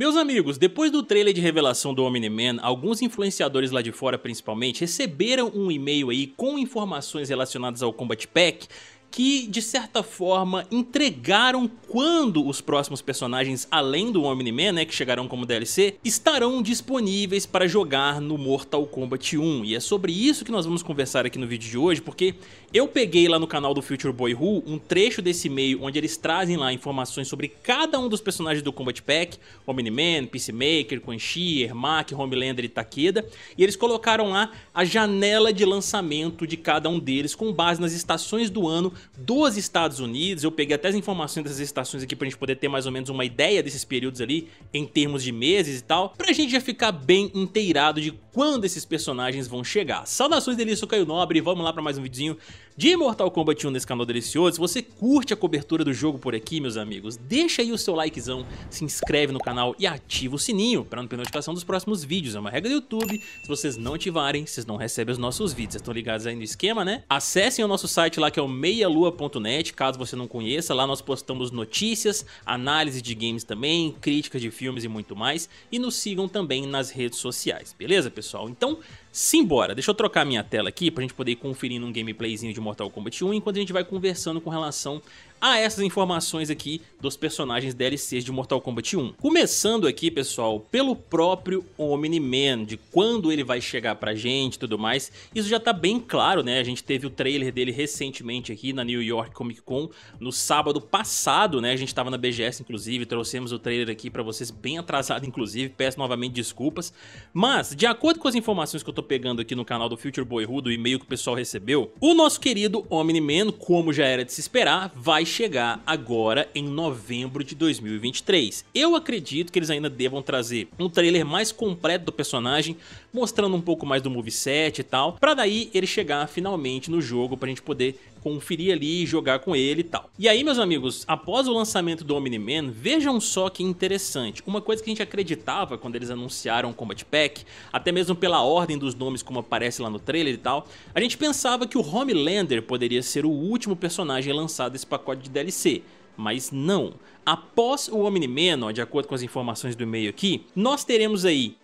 Meus amigos, depois do trailer de revelação do Omni-Man, alguns influenciadores lá de fora principalmente receberam um e-mail aí com informações relacionadas ao Combat Pack que, de certa forma, entregaram quando os próximos personagens, além do Omni-Man, né, que chegarão como DLC, estarão disponíveis para jogar no Mortal Kombat 1. E é sobre isso que nós vamos conversar aqui no vídeo de hoje, porque eu peguei lá no canal do Future Boy Who um trecho desse e-mail onde eles trazem lá informações sobre cada um dos personagens do Combat Pack, Omni-Man, Peacemaker, Quan Chi, Ermac, Homelander e Takeda, e eles colocaram lá a janela de lançamento de cada um deles com base nas estações do ano dos Estados Unidos, eu peguei até as informações dessas estações aqui pra gente poder ter mais ou menos uma ideia desses períodos ali, em termos de meses e tal, pra gente já ficar bem inteirado de quando esses personagens vão chegar. Saudações delícia, eu sou Caio Nobre, vamos lá pra mais um videozinho de Mortal Kombat 1 nesse canal delicioso. Se você curte a cobertura do jogo por aqui, meus amigos, deixa aí o seu likezão, se inscreve no canal e ativa o sininho pra não perder notificação dos próximos vídeos. É uma regra do YouTube, se vocês não ativarem, vocês não recebem os nossos vídeos. Vocês estão ligados aí no esquema, né? Acessem o nosso site lá que é o meia meialua.net, caso você não conheça. Lá nós postamos notícias, análise de games também, críticas de filmes e muito mais. E nos sigam também nas redes sociais, beleza, pessoal? Então, Simbora, deixa eu trocar minha tela aqui pra gente poder ir conferindo um gameplayzinho de Mortal Kombat 1 enquanto a gente vai conversando com relação a essas informações aqui dos personagens DLCs de Mortal Kombat 1. Começando aqui, pessoal, pelo próprio Omni-Man, de quando ele vai chegar pra gente e tudo mais, isso já tá bem claro, né? A gente teve o trailer dele recentemente aqui na New York Comic Con, no sábado passado, né? A gente tava na BGS, inclusive, trouxemos o trailer aqui pra vocês bem atrasado, inclusive, peço novamente desculpas. Mas, de acordo com as informações que eu tô tô pegando aqui no canal do Future Rudo o e-mail que o pessoal recebeu, o nosso querido Omni-Man, como já era de se esperar, vai chegar agora em novembro de 2023. Eu acredito que eles ainda devam trazer um trailer mais completo do personagem, mostrando um pouco mais do moveset e tal, pra daí ele chegar finalmente no jogo pra gente poder conferir ali, e jogar com ele e tal. E aí, meus amigos, após o lançamento do Omni-Man, vejam só que interessante. Uma coisa que a gente acreditava quando eles anunciaram o Combat Pack, até mesmo pela ordem dos nomes como aparece lá no trailer e tal, a gente pensava que o Homelander poderia ser o último personagem lançado desse pacote de DLC. Mas não. Após o Omni-Man, de acordo com as informações do e-mail aqui, nós teremos aí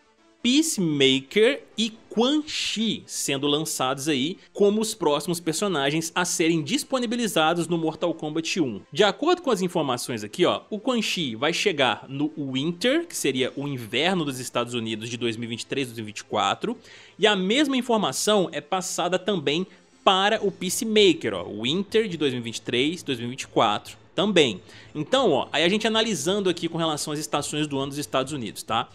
Peacemaker e Quan Chi sendo lançados aí como os próximos personagens a serem disponibilizados no Mortal Kombat 1. De acordo com as informações aqui, ó, o Quan Chi vai chegar no Winter, que seria o inverno dos Estados Unidos de 2023-2024, e a mesma informação é passada também para o Peacemaker, ó, Winter de 2023-2024 também. Então, ó, aí a gente analisando aqui com relação às estações do ano dos Estados Unidos, tá?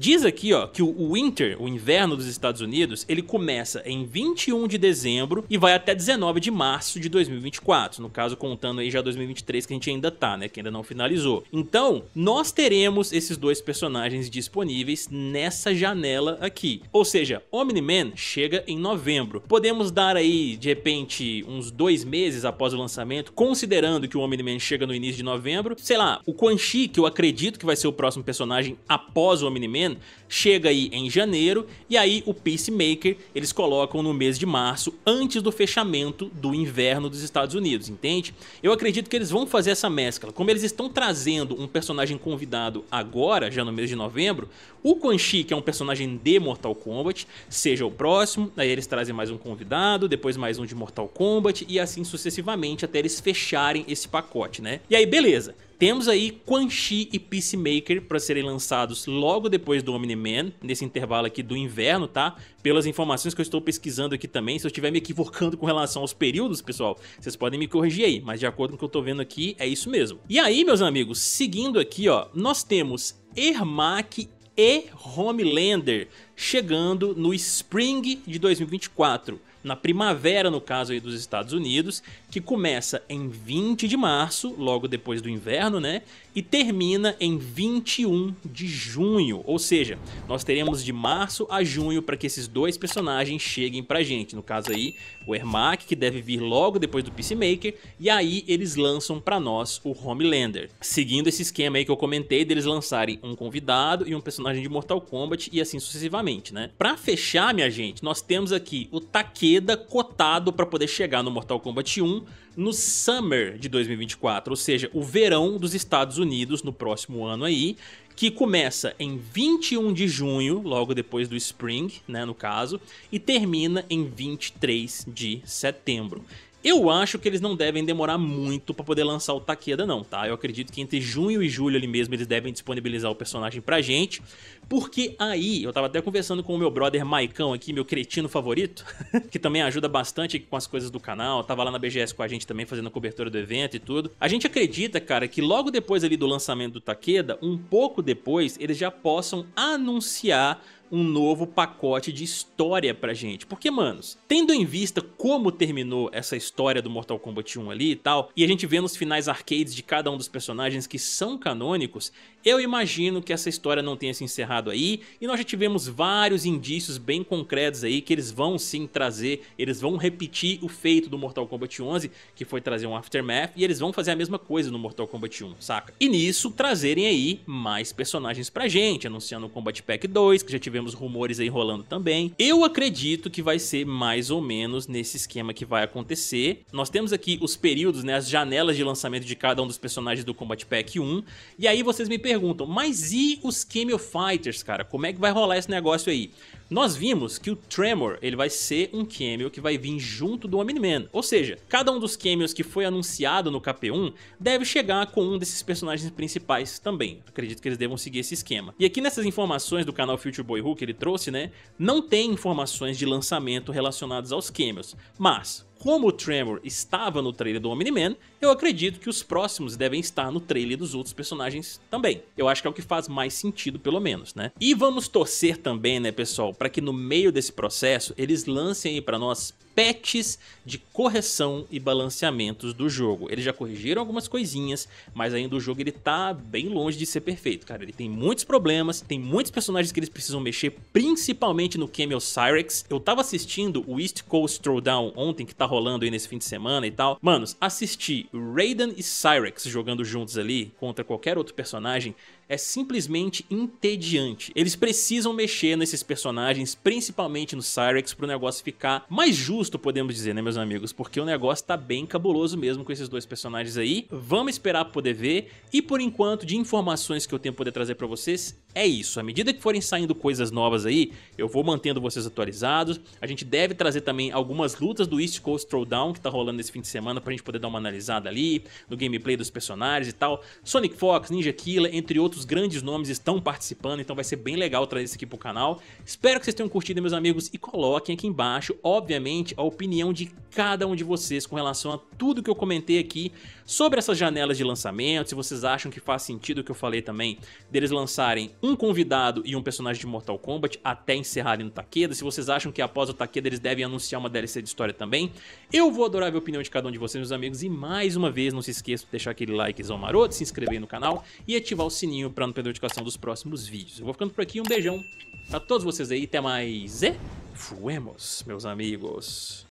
Diz aqui ó, que o winter, o inverno dos Estados Unidos, ele começa em 21 de dezembro e vai até 19 de março de 2024, no caso contando aí já 2023 que a gente ainda tá, né, que ainda não finalizou. Então, nós teremos esses dois personagens disponíveis nessa janela aqui. Ou seja, Omni-Man chega em novembro. Podemos dar aí, de repente, uns dois meses após o lançamento, considerando que o Omni-Man chega no início de novembro, sei lá, o Quan Chi, que eu acredito que vai ser o próximo personagem após o Omni-Man, Man chega aí em janeiro e aí o Peacemaker eles colocam no mês de março antes do fechamento do inverno dos Estados Unidos, entende? Eu acredito que eles vão fazer essa mescla. Como eles estão trazendo um personagem convidado agora, já no mês de novembro, o Quan Chi, que é um personagem de Mortal Kombat, seja o próximo, aí eles trazem mais um convidado, depois mais um de Mortal Kombat e assim sucessivamente até eles fecharem esse pacote, né? E aí beleza, temos aí Quan Chi e Peacemaker para serem lançados logo depois do Omni-Man, nesse intervalo aqui do inverno, tá? Pelas informações que eu estou pesquisando aqui também, se eu estiver me equivocando com relação aos períodos, pessoal, vocês podem me corrigir aí, mas de acordo com o que eu estou vendo aqui, é isso mesmo. E aí, meus amigos, seguindo aqui, ó, nós temos Ermac e Homelander chegando no Spring de 2024 na primavera, no caso aí dos Estados Unidos, que começa em 20 de março, logo depois do inverno, né? e termina em 21 de junho, ou seja, nós teremos de março a junho para que esses dois personagens cheguem pra gente, no caso aí o Ermac, que deve vir logo depois do Peacemaker, e aí eles lançam pra nós o Homelander, seguindo esse esquema aí que eu comentei deles lançarem um convidado e um personagem de Mortal Kombat e assim sucessivamente, né? Pra fechar, minha gente, nós temos aqui o Takeda cotado para poder chegar no Mortal Kombat 1 no Summer de 2024, ou seja, o verão dos Estados Unidos Unidos no próximo ano aí, que começa em 21 de junho, logo depois do Spring, né, no caso, e termina em 23 de setembro. Eu acho que eles não devem demorar muito para poder lançar o Takeda não, tá? Eu acredito que entre junho e julho ali mesmo eles devem disponibilizar o personagem pra gente, porque aí, eu tava até conversando com o meu brother Maicão aqui, meu cretino favorito, que também ajuda bastante com as coisas do canal, tava lá na BGS com a gente também fazendo a cobertura do evento e tudo. A gente acredita, cara, que logo depois ali do lançamento do Takeda, um pouco depois, eles já possam anunciar um novo pacote de história pra gente. Porque, manos, tendo em vista como terminou essa história do Mortal Kombat 1 ali e tal, e a gente vê nos finais arcades de cada um dos personagens que são canônicos, eu imagino que essa história não tenha se encerrado aí, e nós já tivemos vários indícios bem concretos aí que eles vão sim trazer, eles vão repetir o feito do Mortal Kombat 11, que foi trazer um Aftermath, e eles vão fazer a mesma coisa no Mortal Kombat 1, saca? E nisso, trazerem aí mais personagens pra gente, anunciando o Combat Pack 2, que já tivemos tivemos rumores aí rolando também. Eu acredito que vai ser mais ou menos nesse esquema que vai acontecer. Nós temos aqui os períodos, né, as janelas de lançamento de cada um dos personagens do Combat Pack 1. E aí vocês me perguntam, mas e os Camel Fighters, cara? Como é que vai rolar esse negócio aí? Nós vimos que o Tremor ele vai ser um cameo que vai vir junto do Omni-Man, ou seja, cada um dos cameos que foi anunciado no KP1 deve chegar com um desses personagens principais também. Acredito que eles devam seguir esse esquema. E aqui nessas informações do canal Future Boy Who que ele trouxe, né, não tem informações de lançamento relacionadas aos cameos, mas como o Tremor estava no trailer do Omni-Man, eu acredito que os próximos devem estar no trailer dos outros personagens também. Eu acho que é o que faz mais sentido, pelo menos, né? E vamos torcer também, né, pessoal, para que no meio desse processo eles lancem aí para nós patches de correção e balanceamentos do jogo. Eles já corrigiram algumas coisinhas, mas ainda o jogo ele tá bem longe de ser perfeito, cara. Ele tem muitos problemas, tem muitos personagens que eles precisam mexer, principalmente no Camel Cyrex. Eu tava assistindo o East Coast Throwdown ontem, que tá rolando aí nesse fim de semana e tal. Manos, assistir Raiden e Cyrex jogando juntos ali contra qualquer outro personagem é simplesmente entediante. Eles precisam mexer nesses personagens, principalmente no Cyrex, o negócio ficar mais justo, podemos dizer, né, meus amigos? Porque o negócio tá bem cabuloso mesmo com esses dois personagens aí. Vamos esperar para poder ver. E por enquanto, de informações que eu tenho para poder trazer para vocês, é isso. À medida que forem saindo coisas novas aí, eu vou mantendo vocês atualizados. A gente deve trazer também algumas lutas do East Coast Throwdown que tá rolando esse fim de semana pra gente poder dar uma analisada ali, no gameplay dos personagens e tal. Sonic Fox, Ninja Killer, entre outros grandes nomes estão participando, então vai ser bem legal trazer isso aqui pro canal. Espero que vocês tenham curtido, meus amigos, e coloquem aqui embaixo, obviamente, a opinião de cada um de vocês com relação a tudo que eu comentei aqui sobre essas janelas de lançamento, se vocês acham que faz sentido o que eu falei também, deles lançarem um um convidado e um personagem de Mortal Kombat até encerrarem no Takeda. Se vocês acham que após o Takeda eles devem anunciar uma DLC de história também, eu vou adorar ver a opinião de cada um de vocês, meus amigos. E mais uma vez, não se esqueça de deixar aquele likezão maroto, se inscrever no canal e ativar o sininho para não perder a notificação dos próximos vídeos. Eu vou ficando por aqui, um beijão pra todos vocês aí, até mais e fuemos, meus amigos.